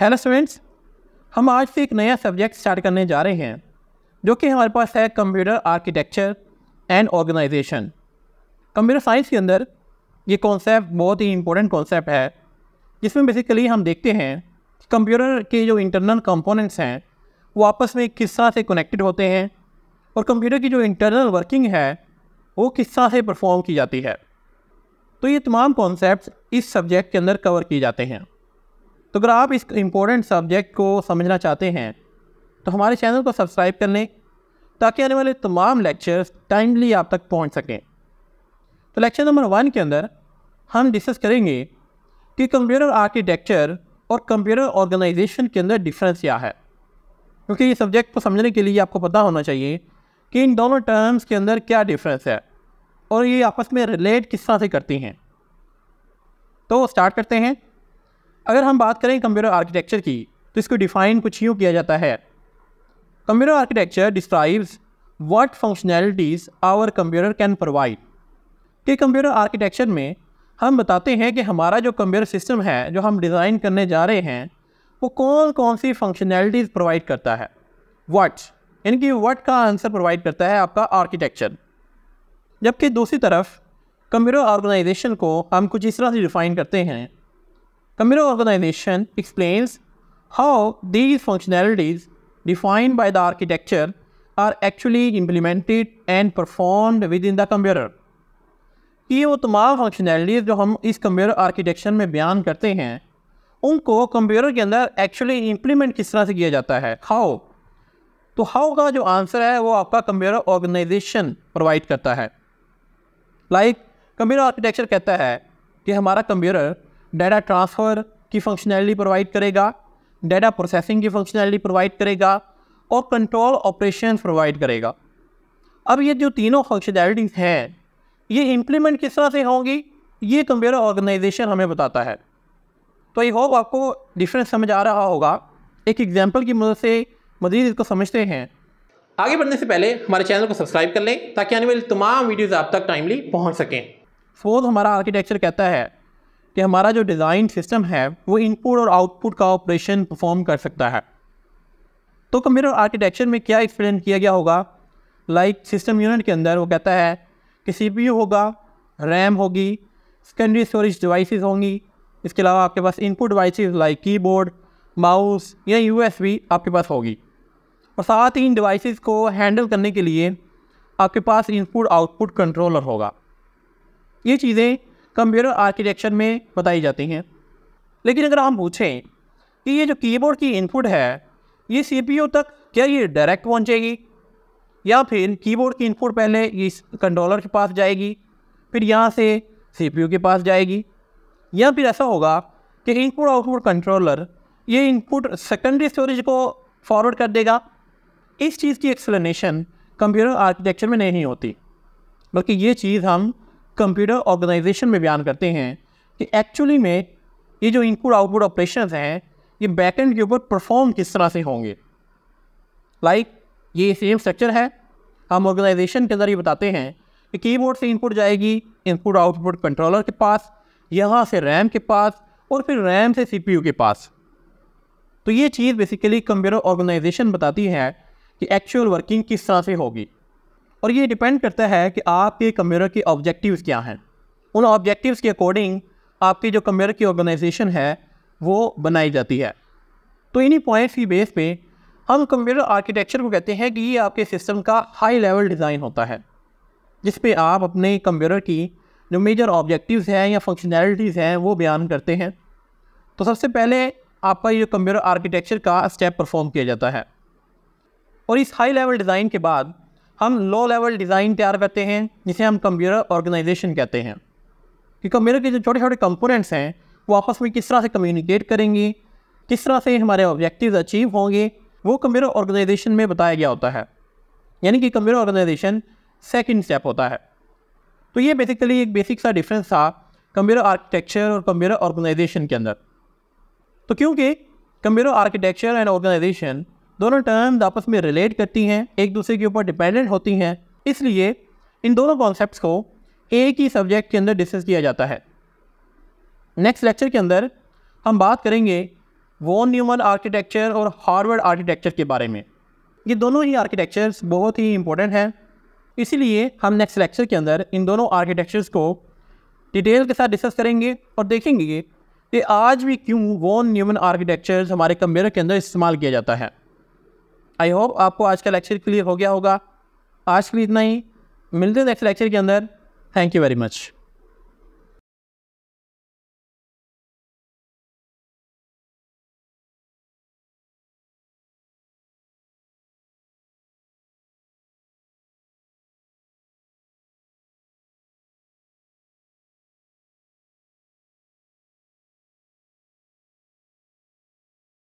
Hello students हम आज से एक नया सब्जेक्ट स्टार्ट करने जा रहे हैं जो कि हमारे पास है computer architecture and organisation computer science के अंदर ये कॉन्सेप्ट बहुत ही इंपॉर्टेंट कॉन्सेप्ट है जिसमें बेसिकली हम देखते हैं कंप्यूटर के जो इंटरनल कंपोनेंट्स हैं वो आपस में किस तरह से कनेक्टेड होते हैं और कंप्यूटर की जो इंटरनल वर्किंग है वो किस तरह से परफॉर्म की जाती है तो ये तमाम कॉन्सेप्ट इस सब्जेक्ट के अंदर कवर किए जाते हैं तो अगर आप इस इम्पोर्टेंट सब्जेक्ट को समझना चाहते हैं तो हमारे चैनल को सब्सक्राइब कर लें ताकि आने वाले तमाम लेक्चर्स टाइमली आप तक पहुंच सकें तो लेक्चर नंबर वन के अंदर हम डिस्कस करेंगे कि कंप्यूटर आर्किटेक्चर और कंप्यूटर ऑर्गेनाइजेशन के अंदर डिफरेंस क्या है क्योंकि ये सब्जेक्ट को समझने के लिए आपको पता होना चाहिए कि इन दोनों टर्म्स के अंदर क्या डिफरेंस है और ये आपस में रिलेट किस तरह से करती हैं तो स्टार्ट करते हैं अगर हम बात करें कंप्यूटर आर्किटेक्चर की तो इसको डिफाइन कुछ यूँ किया जाता है computer architecture describes what functionalities our computer can provide कि कंप्यूटर आर्किटेक्चर में हम बताते हैं कि हमारा जो कंप्यूटर सिस्टम है जो हम डिज़ाइन करने जा रहे हैं वो कौन कौन सी फंक्शनैलिटीज़ प्रोवाइड करता है वट यानी कि वट का आंसर प्रोवाइड करता है आपका आर्किटेक्चर जबकि दूसरी तरफ कंप्यूटर ऑर्गेनाइजेशन को हम कुछ इस तरह से डिफ़ाइन करते हैं Camino organization explains how these functionalities defined by the architecture are actually implemented and performed within the computer. ये वो तमाम फंक्शनैलिटीज़ जो हम इस कंप्यूटर आर्किटेक्चर में बयान करते हैं उनको कंप्यूटर के अंदर एक्चुअली इंप्लीमेंट किस तरह से किया जाता है हाउ तो हाउ का जो आंसर है वो आपका कंप्यूटर ऑर्गेनाइजेशन प्रोवाइड करता है लाइक कंप्यूटर आर्किटेक्चर कहता है कि हमारा कंप्यूटर डाटा ट्रांसफ़र की फंक्शनैलिटी प्रोवाइड करेगा डाटा प्रोसेसिंग की फंक्शनैलिटी प्रोवाइड करेगा और कंट्रोल ऑपरेशन प्रोवाइड करेगा अब ये जो तीनों फंक्शनैलिटीज़ हैं ये इम्प्लीमेंट किस तरह से होंगी ये कंप्यूटर ऑर्गेनाइजेशन हमें बताता है तो आई होप आपको डिफरेंस समझ आ रहा होगा एक एग्जाम्पल की मदद से मजीद इसको समझते हैं आगे बढ़ने से पहले हमारे चैनल को सब्सक्राइब कर लें ताकि आने वाली तमाम वीडियोज़ आप तक टाइमली पहुँच सकें सपोज हमारा आर्किटेक्चर कहता है कि हमारा जो डिज़ाइन सिस्टम है वो इनपुट और आउटपुट का ऑपरेशन परफॉर्म कर सकता है तो कंप्यूटर आर्किटेक्चर में क्या एक्सप्लेन किया गया होगा लाइक सिस्टम यूनिट के अंदर वो कहता है कि सी होगा रैम होगी सेकेंडरी स्टोरेज डिवाइस होंगी इसके अलावा आपके पास input devices like keyboard mouse या यू आपके पास होगी और साथ ही इन डिवाइसेस को हैंडल करने के लिए आपके पास इनपुट आउटपुट कंट्रोलर होगा ये चीज़ें कंप्यूटर आर्किटेक्चर में बताई जाती हैं लेकिन अगर हम पूछें कि ये जो कीबोर्ड की इनपुट है ये सीपीयू तक क्या ये डायरेक्ट पहुंचेगी या फिर कीबोर्ड की इनपुट पहले इस कंट्रोलर के पास जाएगी फिर यहाँ से सीपीयू के पास जाएगी या फिर ऐसा होगा कि इनपुट आउटपुट कंट्रोलर ये इनपुट सेकेंडरी स्टोरेज को फॉरवर्ड कर देगा इस चीज़ की एक्सप्लेनेशन कंप्यूटर आर्किटेक्चर में नहीं होती बल्कि ये चीज़ हम कंप्यूटर ऑर्गेनाइजेशन में बयान करते हैं कि एक्चुअली में ये जो इनपुट आउटपुट ऑपरेशन हैं ये बैकेंड के ऊपर परफॉर्म किस तरह से होंगे लाइक like, ये सेम स्ट्रक्चर है हम ऑर्गेनाइजेशन के अंदर ये बताते हैं कि कीबोर्ड से इनपुट जाएगी इनपुट आउटपुट कंट्रोलर के पास यहाँ से रैम के पास और फिर रैम से सी के पास तो ये चीज़ बेसिकली कंप्यूटर ऑर्गेनाइजेशन बताती है कि एक्चुअल वर्किंग किस तरह से होगी और ये डिपेंड करता है कि आपके कंप्यूटर के ऑब्जेक्टिव्स क्या हैं उन ऑब्जेक्टिव्स के अकॉर्डिंग आपकी जो कंप्यूटर की ऑर्गेनाइजेशन है वो बनाई जाती है तो इन्हीं पॉइंट्स की बेस पे हम कंप्यूटर आर्किटेक्चर को कहते हैं कि ये आपके सिस्टम का हाई लेवल डिज़ाइन होता है जिस पे आप अपने कंप्यूटर की जो मेजर ऑब्जेक्टिव्स हैं या फंक्शनैलिटीज़ हैं वो बयान करते हैं तो सबसे पहले आपका ये कंप्यूटर आर्किटेक्चर का स्टेप परफॉर्म किया जाता है और इस हाई लेवल डिज़ाइन के बाद हम लो लेवल डिज़ाइन तैयार करते हैं जिसे हम कंप्यूटर ऑर्गेनाइजेशन कहते हैं कि कंप्यूटर के जो छोटे छोटे कंपोनेंट्स हैं वो आपस में किस तरह से कम्युनिकेट करेंगे किस तरह से हमारे ऑब्जेक्टिव अचीव होंगे वो कंप्यूटर ऑर्गेनाइजेशन में बताया गया होता है यानी कि कंप्यूटर ऑर्गेनाइजेशन सेकेंड स्टेप होता है तो ये बेसिकली एक बेसिक सा डिफरेंस था कंप्यूटर आर्किटेक्चर और कंप्यूटर ऑर्गेनाइजेशन के अंदर तो क्योंकि कंप्यूटर आर्किटेक्चर एंड ऑर्गेनाइजेशन दोनों टर्म्स आपस में रिलेट करती हैं एक दूसरे के ऊपर डिपेंडेंट होती हैं इसलिए इन दोनों कॉन्सेप्ट को एक ही सब्जेक्ट के अंदर डिस्कस किया जाता है नेक्स्ट लेक्चर के अंदर हम बात करेंगे वॉन न्यूमन आर्किटेक्चर और हार्वर्ड आर्किटेक्चर के बारे में ये दोनों ही आर्किटेक्चर्स बहुत ही इंपॉर्टेंट हैं इसीलिए हम नेक्स्ट लेक्चर के अंदर इन दोनों आर्किटेक्चर्स को डिटेल के साथ डिस्कस करेंगे और देखेंगे कि आज भी क्यों वॉन न्यूमन आर्किटेक्चर्स हमारे कंप्यूटर के अंदर इस्तेमाल किया जाता है आई होप आपको आज का लेक्चर क्लियर हो गया होगा आज के लिए इतना ही मिलते हैं नेक्स्ट लेक्चर के अंदर थैंक यू वेरी मच